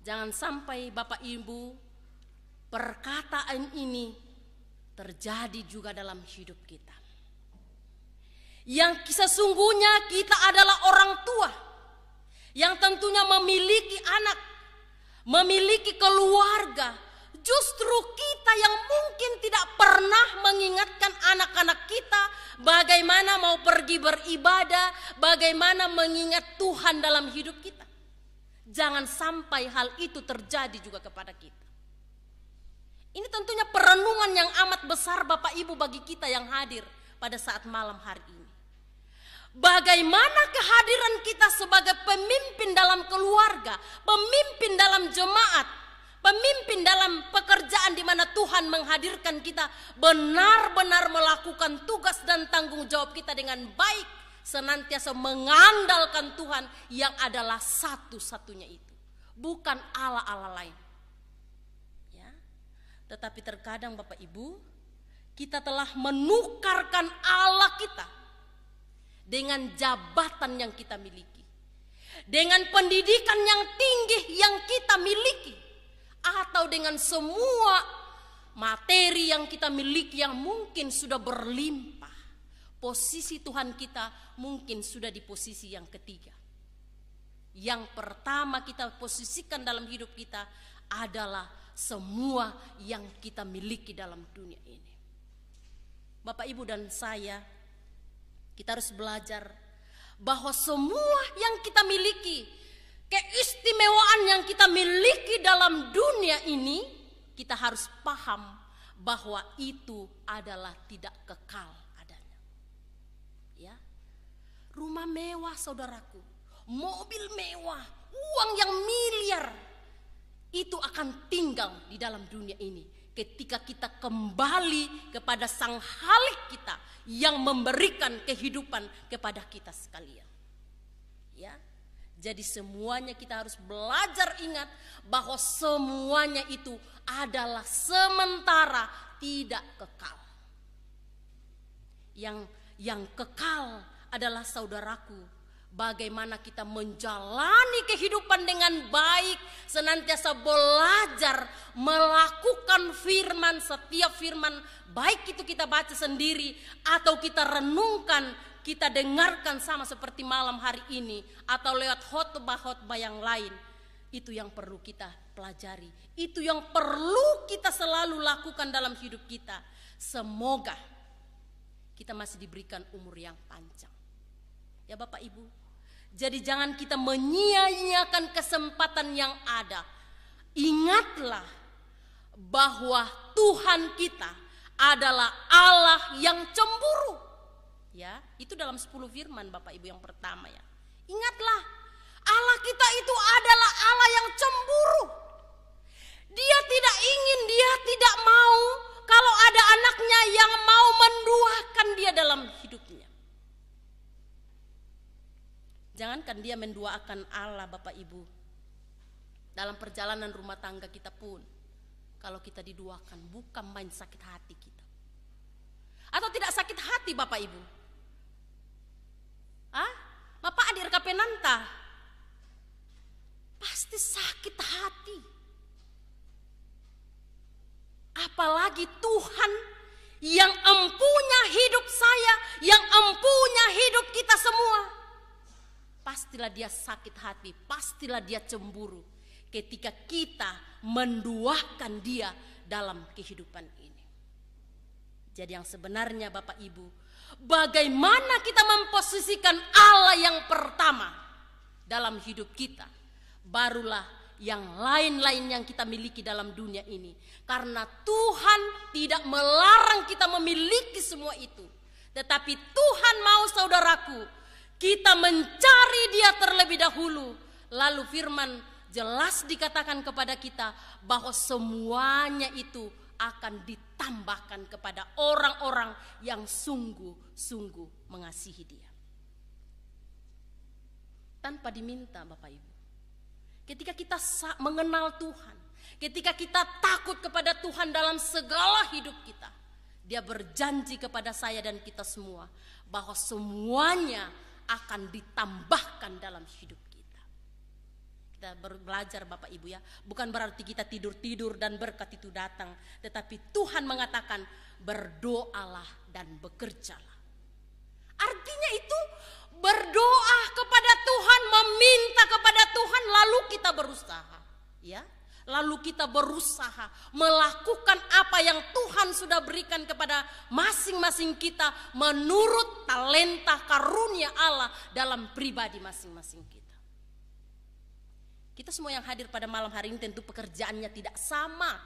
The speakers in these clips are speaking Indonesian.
Jangan sampai Bapak Ibu perkataan ini terjadi juga dalam hidup kita. Yang sesungguhnya kita adalah orang tua yang tentunya memiliki anak, memiliki keluarga. Justru kita yang mungkin tidak pernah mengingatkan anak-anak kita bagaimana mau pergi beribadah, bagaimana mengingat Tuhan dalam hidup kita. Jangan sampai hal itu terjadi juga kepada kita. Ini tentunya perenungan yang amat besar Bapak Ibu bagi kita yang hadir pada saat malam hari ini. Bagaimana kehadiran kita sebagai pemimpin dalam keluarga, pemimpin dalam jemaat, pemimpin dalam pekerjaan di mana Tuhan menghadirkan kita benar-benar melakukan tugas dan tanggung jawab kita dengan baik senantiasa mengandalkan Tuhan yang adalah satu-satunya itu, bukan Allah-Allah lain. Ya. Tetapi terkadang Bapak Ibu, kita telah menukarkan Allah kita dengan jabatan yang kita miliki. Dengan pendidikan yang tinggi yang kita miliki atau dengan semua materi yang kita miliki yang mungkin sudah berlimpah posisi Tuhan kita mungkin sudah di posisi yang ketiga. Yang pertama kita posisikan dalam hidup kita adalah semua yang kita miliki dalam dunia ini. Bapak, Ibu dan saya, kita harus belajar bahwa semua yang kita miliki, keistimewaan yang kita miliki dalam dunia ini, kita harus paham bahwa itu adalah tidak kekal Rumah mewah saudaraku, mobil mewah, uang yang miliar. Itu akan tinggal di dalam dunia ini ketika kita kembali kepada sang halik kita yang memberikan kehidupan kepada kita sekalian. Ya. Jadi semuanya kita harus belajar ingat bahwa semuanya itu adalah sementara, tidak kekal. Yang yang kekal adalah saudaraku. Bagaimana kita menjalani kehidupan dengan baik, senantiasa belajar melakukan firman, setiap firman baik itu kita baca sendiri atau kita renungkan, kita dengarkan sama seperti malam hari ini atau lewat khotbah-khotbah yang lain. Itu yang perlu kita pelajari. Itu yang perlu kita selalu lakukan dalam hidup kita. Semoga kita masih diberikan umur yang panjang. Ya Bapak Ibu, jadi jangan kita menyia-nyiakan kesempatan yang ada. Ingatlah bahwa Tuhan kita adalah Allah yang cemburu. Ya, itu dalam 10 firman Bapak Ibu yang pertama ya. Ingatlah, Allah kita itu adalah Allah yang cemburu. Dia tidak ingin, dia tidak mau kalau ada anaknya yang mau menduakan dia dalam hidup Jangankan dia menduakan Allah Bapak Ibu. Dalam perjalanan rumah tangga kita pun kalau kita diduakan bukan main sakit hati kita. Atau tidak sakit hati Bapak Ibu. Ah? Bapak adir kapenanta. Pasti sakit hati. Apalagi Tuhan yang empunya hidup saya, yang empunya hidup kita semua pastilah dia sakit hati, pastilah dia cemburu ketika kita menduakan dia dalam kehidupan ini. Jadi yang sebenarnya Bapak Ibu, bagaimana kita memposisikan Allah yang pertama dalam hidup kita, barulah yang lain-lain yang kita miliki dalam dunia ini. Karena Tuhan tidak melarang kita memiliki semua itu. Tetapi Tuhan mau saudaraku kita mencari dia terlebih dahulu. Lalu firman jelas dikatakan kepada kita bahwa semuanya itu akan ditambahkan kepada orang-orang yang sungguh-sungguh mengasihi dia. Tanpa diminta Bapak Ibu. Ketika kita mengenal Tuhan, ketika kita takut kepada Tuhan dalam segala hidup kita, dia berjanji kepada saya dan kita semua bahwa semuanya akan ditambahkan dalam hidup kita. Kita belajar Bapak Ibu ya, bukan berarti kita tidur-tidur dan berkat itu datang, tetapi Tuhan mengatakan berdoalah dan bekerjalah. Artinya itu berdoa kepada Tuhan, meminta kepada Tuhan lalu kita berusaha, ya lalu kita berusaha melakukan apa yang Tuhan sudah berikan kepada masing-masing kita menurut talenta karunia Allah dalam pribadi masing-masing kita. Kita semua yang hadir pada malam hari ini tentu pekerjaannya tidak sama.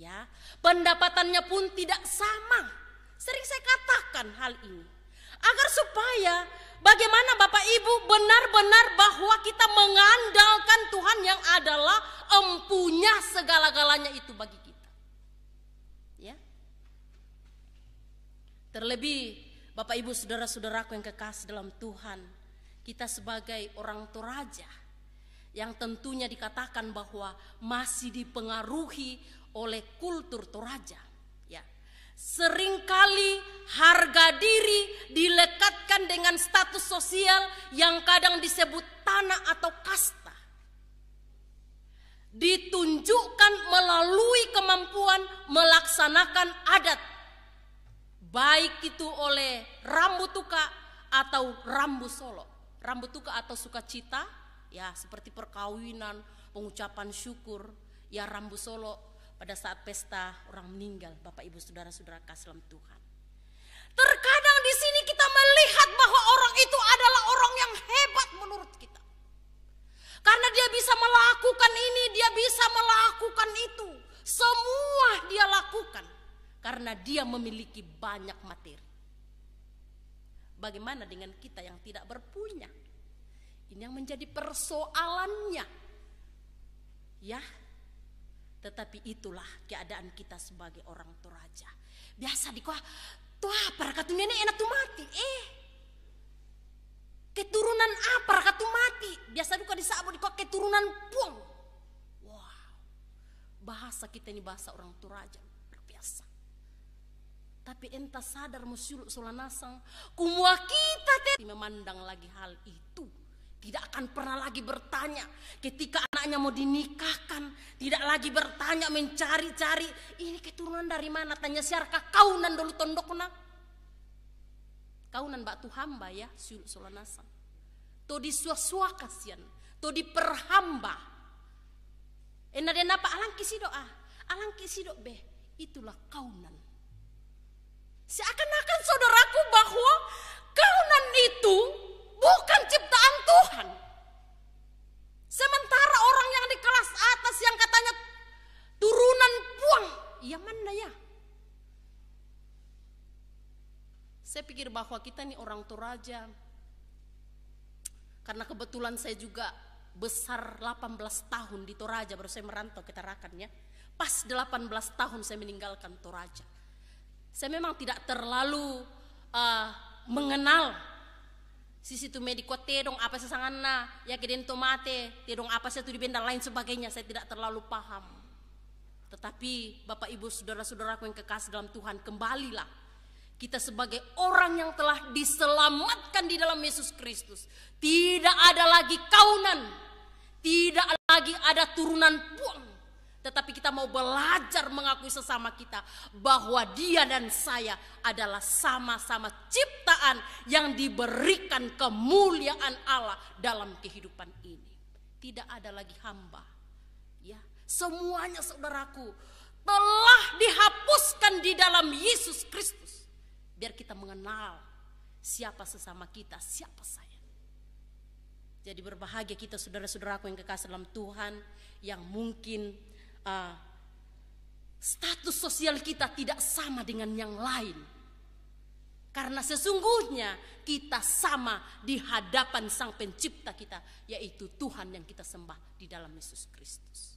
Ya, pendapatannya pun tidak sama. Sering saya katakan hal ini agar supaya bagaimana Bapak Ibu benar-benar bahwa kita mengandalkan Tuhan yang adalah empunya segala-galanya itu bagi kita. Ya. Terlebih Bapak Ibu saudara-saudaraku yang kekasih dalam Tuhan, kita sebagai orang toraja yang tentunya dikatakan bahwa masih dipengaruhi oleh kultur toraja. Ya. Seringkali harga diri dilekatkan dengan status sosial yang kadang disebut tanah atau kasta ditunjukkan melalui kemampuan melaksanakan adat baik itu oleh rambu tuka atau rambu solo rambu tuka atau sukacita ya seperti perkawinan pengucapan syukur ya rambu solo pada saat pesta orang meninggal Bapak Ibu saudara-saudara kaslam Tuhan terkadang di sini kita melihat bahwa orang itu adalah orang yang hebat menurut kita karena dia bisa melakukan ini, dia bisa melakukan itu. Semua dia lakukan karena dia memiliki banyak materi. Bagaimana dengan kita yang tidak berpunya? Ini yang menjadi persoalannya. Ya. Tetapi itulah keadaan kita sebagai orang Toraja. Biasa di tuh apa katunya ini enak tuh mati. Eh, Keturunan apa tu mati? Biasa duka sabun kok keturunan puang. Wow. Bahasa kita ini bahasa orang raja. biasa. Tapi entah sadar musyuluk solanasang, kumua kita te memandang lagi hal itu. Tidak akan pernah lagi bertanya ketika anaknya mau dinikahkan. Tidak lagi bertanya mencari-cari. Ini keturunan dari mana? Tanya siarkah kau nan tondok nak? Kau nan batu hamba ya siul solanasa to di suah kasian to diperhamba ena dia apa alang kisi doa alang kisi do be itulah kaunan seakan-akan saudaraku bahwa kau kaunan itu bukan ciptaan Tuhan pikir bahwa kita nih orang Toraja. Karena kebetulan saya juga besar 18 tahun di Toraja baru saya merantau ke Tarakan ya. Pas 18 tahun saya meninggalkan Toraja. Saya memang tidak terlalu uh, mengenal sisi itu mediko tedong apa sesangana ya keden tomate tedong apa satu di benda lain sebagainya saya tidak terlalu paham tetapi Bapak Ibu saudara-saudaraku yang kekas dalam Tuhan kembalilah kita sebagai orang yang telah diselamatkan di dalam Yesus Kristus. Tidak ada lagi kaunan. Tidak lagi ada turunan buang. Tetapi kita mau belajar mengakui sesama kita. Bahwa dia dan saya adalah sama-sama ciptaan yang diberikan kemuliaan Allah dalam kehidupan ini. Tidak ada lagi hamba. Ya, semuanya saudaraku telah dihapuskan di dalam Yesus Kristus biar kita mengenal siapa sesama kita, siapa saya. Jadi berbahagia kita saudara-saudaraku yang kekasih dalam Tuhan yang mungkin uh, status sosial kita tidak sama dengan yang lain. Karena sesungguhnya kita sama di hadapan Sang Pencipta kita, yaitu Tuhan yang kita sembah di dalam Yesus Kristus.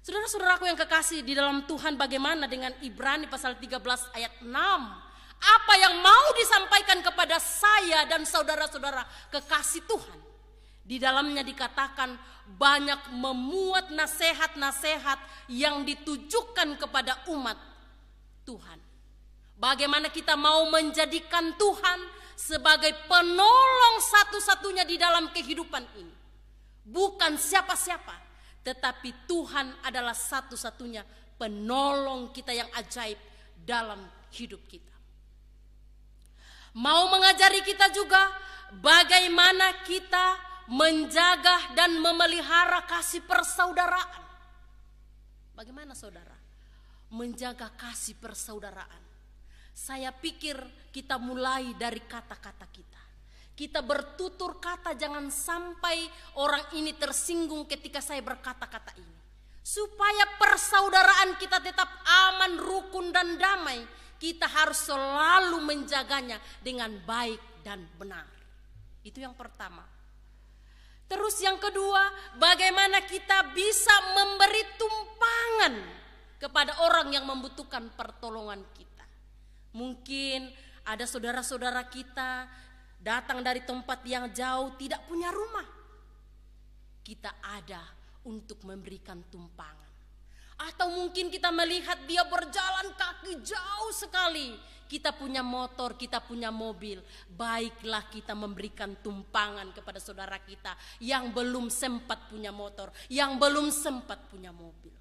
Saudara-saudaraku yang kekasih di dalam Tuhan bagaimana dengan Ibrani pasal 13 ayat 6? Apa yang mau disampaikan kepada saya dan saudara-saudara kekasih Tuhan? Di dalamnya dikatakan banyak memuat nasihat-nasihat yang ditujukan kepada umat Tuhan. Bagaimana kita mau menjadikan Tuhan sebagai penolong satu-satunya di dalam kehidupan ini. Bukan siapa-siapa, tetapi Tuhan adalah satu-satunya penolong kita yang ajaib dalam hidup kita. Mau mengajari kita juga bagaimana kita menjaga dan memelihara kasih persaudaraan. Bagaimana saudara? Menjaga kasih persaudaraan. Saya pikir kita mulai dari kata-kata kita. Kita bertutur kata jangan sampai orang ini tersinggung ketika saya berkata-kata ini. Supaya persaudaraan kita tetap aman, rukun dan damai, kita harus selalu menjaganya dengan baik dan benar. Itu yang pertama. Terus yang kedua, bagaimana kita bisa memberi tumpangan kepada orang yang membutuhkan pertolongan kita. Mungkin ada saudara-saudara kita datang dari tempat yang jauh, tidak punya rumah. Kita ada untuk memberikan tumpangan. Atau mungkin kita melihat dia berjalan kaki jauh sekali. Kita punya motor, kita punya mobil. Baiklah kita memberikan tumpangan kepada saudara kita yang belum sempat punya motor, yang belum sempat punya mobil.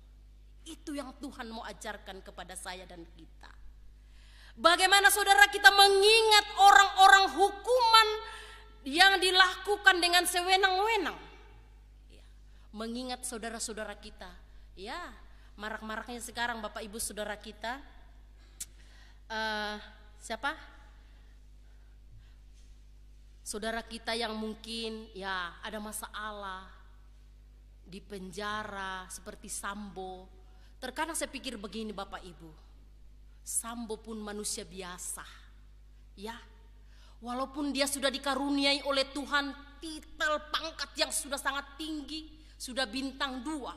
Itu yang Tuhan mau ajarkan kepada saya dan kita. Bagaimana saudara kita mengingat orang dengan sewenang-wenang. Ya, mengingat saudara-saudara kita, ya marak-maraknya sekarang bapak ibu saudara kita. Uh, siapa? Saudara kita yang mungkin ya ada masalah di penjara seperti Sambo. Terkadang saya pikir begini Bapak Ibu. Sambo pun manusia biasa. Ya, Walaupun dia sudah dikaruniai oleh Tuhan titel pangkat yang sudah sangat tinggi, sudah bintang dua,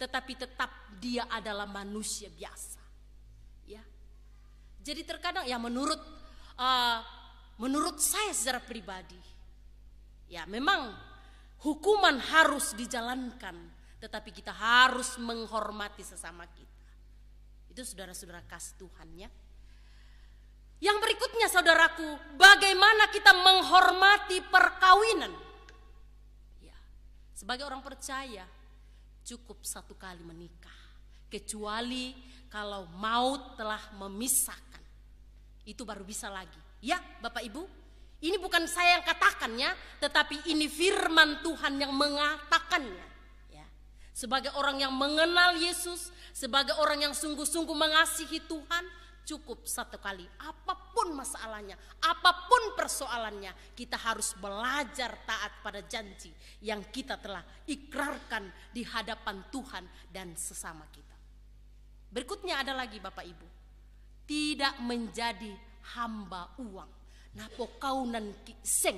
tetapi tetap dia adalah manusia biasa. Ya. Jadi terkadang ya menurut uh, menurut saya secara pribadi, ya memang hukuman harus dijalankan, tetapi kita harus menghormati sesama kita. Itu saudara-saudara kasih Tuhan ya. Yang berikutnya saudaraku, bagaimana kita menghormati perkawinan? Ya, sebagai orang percaya, cukup satu kali menikah. Kecuali kalau maut telah memisahkan. Itu baru bisa lagi. Ya, Bapak Ibu, ini bukan saya yang katakannya, tetapi ini firman Tuhan yang mengatakannya ya, sebagai orang yang mengenal Yesus, sebagai orang yang sungguh-sungguh mengasihi Tuhan, cukup satu kali. Apapun masalahnya, apapun persoalannya, kita harus belajar taat pada janji yang kita telah ikrarkan di hadapan Tuhan dan sesama kita. Berikutnya ada lagi Bapak Ibu. Tidak menjadi hamba uang. Napo kaunan seng.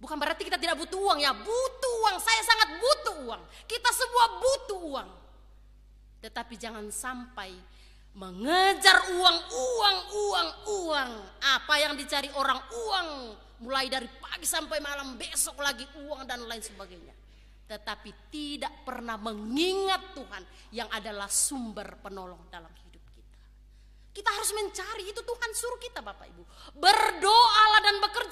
Bukan berarti kita tidak butuh uang ya, butuh uang. Saya sangat butuh uang. Kita semua butuh uang. Tetapi jangan sampai mengejar uang, uang, uang, uang. Apa yang dicari orang uang, mulai dari pagi sampai malam, besok lagi uang dan lain sebagainya. Tetapi tidak pernah mengingat Tuhan yang adalah sumber penolong dalam hidup kita. Kita harus mencari itu Tuhan suruh kita Bapak Ibu. Berdoalah dan bekerja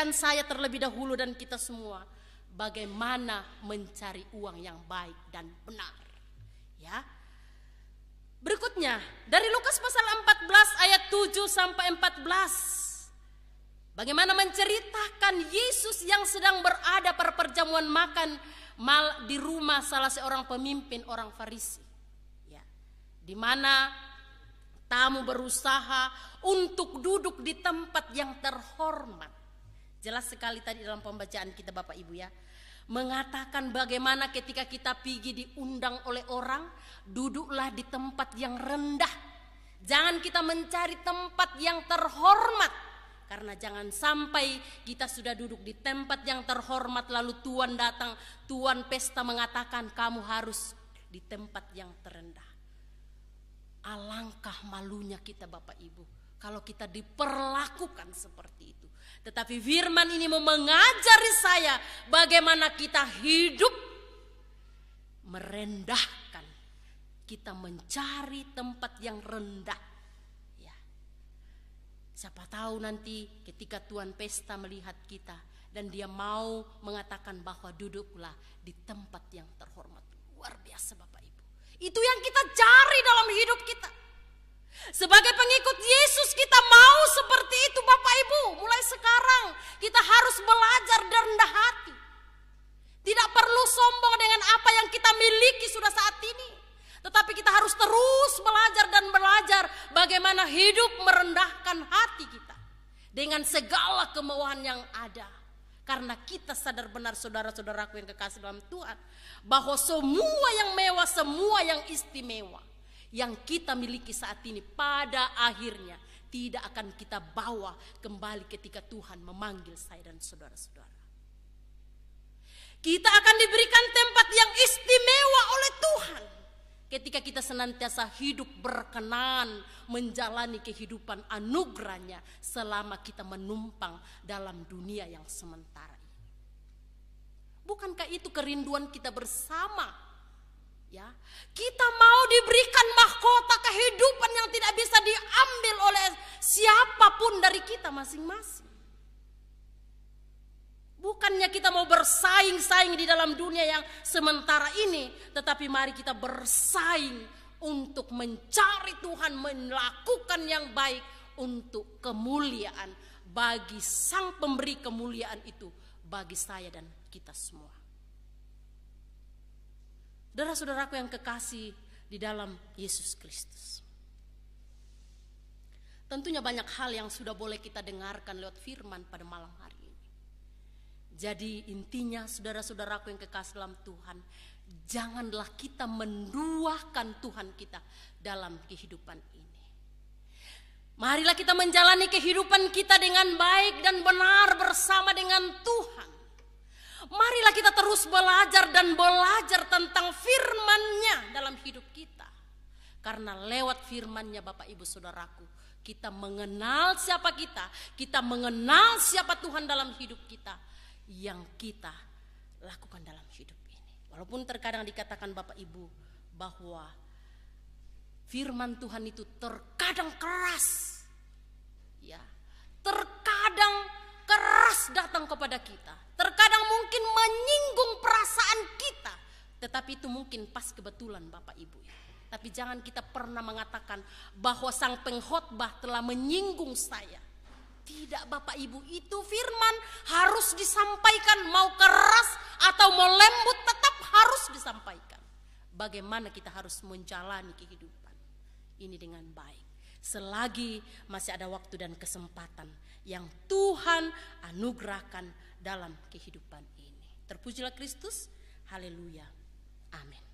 ajarkan saya terlebih dahulu dan kita semua bagaimana mencari uang yang baik dan benar. Ya. Berikutnya dari Lukas pasal 14 ayat 7 sampai 14. Bagaimana menceritakan Yesus yang sedang berada pada perjamuan makan mal di rumah salah seorang pemimpin orang Farisi. Ya. Di mana tamu berusaha untuk duduk di tempat yang terhormat. Jelas sekali tadi dalam pembacaan kita Bapak Ibu ya. Mengatakan bagaimana ketika kita pergi diundang oleh orang, duduklah di tempat yang rendah. Jangan kita mencari tempat yang terhormat. Karena jangan sampai kita sudah duduk di tempat yang terhormat lalu tuan datang, tuan pesta mengatakan kamu harus di tempat yang terendah. Alangkah malunya kita Bapak Ibu kalau kita diperlakukan seperti itu. Tetapi firman ini mau mengajari saya bagaimana kita hidup merendahkan. Kita mencari tempat yang rendah. Ya. Siapa tahu nanti ketika Tuhan pesta melihat kita dan dia mau mengatakan bahwa duduklah di tempat yang terhormat. Luar biasa Bapak Ibu. Itu yang kita cari dalam hidup kita. Sebagai pengikut Yesus kita mau seperti itu Bapak Ibu. Mulai sekarang kita harus belajar rendah hati. Tidak perlu sombong dengan apa yang kita miliki sudah saat ini. Tetapi kita harus terus belajar dan belajar bagaimana hidup merendahkan hati kita. Dengan segala kemauan yang ada. Karena kita sadar benar saudara-saudaraku yang kekasih dalam Tuhan. Bahwa semua yang mewah, semua yang istimewa yang kita miliki saat ini pada akhirnya tidak akan kita bawa kembali ketika Tuhan memanggil saya dan saudara-saudara. Kita akan diberikan tempat yang istimewa oleh Tuhan ketika kita senantiasa hidup berkenan menjalani kehidupan anugerahnya selama kita menumpang dalam dunia yang sementara. Bukankah itu kerinduan kita bersama? Ya, kita mau diberikan mahkota kehidupan yang tidak bisa diambil oleh siapapun dari kita masing-masing. Bukannya kita mau bersaing-saing di dalam dunia yang sementara ini, tetapi mari kita bersaing untuk mencari Tuhan, melakukan yang baik untuk kemuliaan bagi Sang Pemberi kemuliaan itu, bagi saya dan kita semua. Saudara-saudaraku yang kekasih di dalam Yesus Kristus. Tentunya banyak hal yang sudah boleh kita dengarkan lewat firman pada malam hari ini. Jadi intinya saudara-saudaraku yang kekasih dalam Tuhan, janganlah kita menduakan Tuhan kita dalam kehidupan ini. Marilah kita menjalani kehidupan kita dengan baik dan benar bersama terus belajar dan belajar tentang firmannya dalam hidup kita. Karena lewat firmannya Bapak Ibu Saudaraku, kita mengenal siapa kita, kita mengenal siapa Tuhan dalam hidup kita yang kita lakukan dalam hidup ini. Walaupun terkadang dikatakan Bapak Ibu bahwa firman Tuhan itu terkadang keras. Ya, terkadang keras datang kepada kita. Terkadang mungkin menyinggung perasaan kita. Tetapi itu mungkin pas kebetulan Bapak Ibu. Tapi jangan kita pernah mengatakan bahwa sang pengkhotbah telah menyinggung saya. Tidak Bapak Ibu, itu firman harus disampaikan mau keras atau mau lembut tetap harus disampaikan. Bagaimana kita harus menjalani kehidupan ini dengan baik selagi masih ada waktu dan kesempatan yang Tuhan anugerahkan dalam kehidupan ini. Terpujilah Kristus. Haleluya. Amin.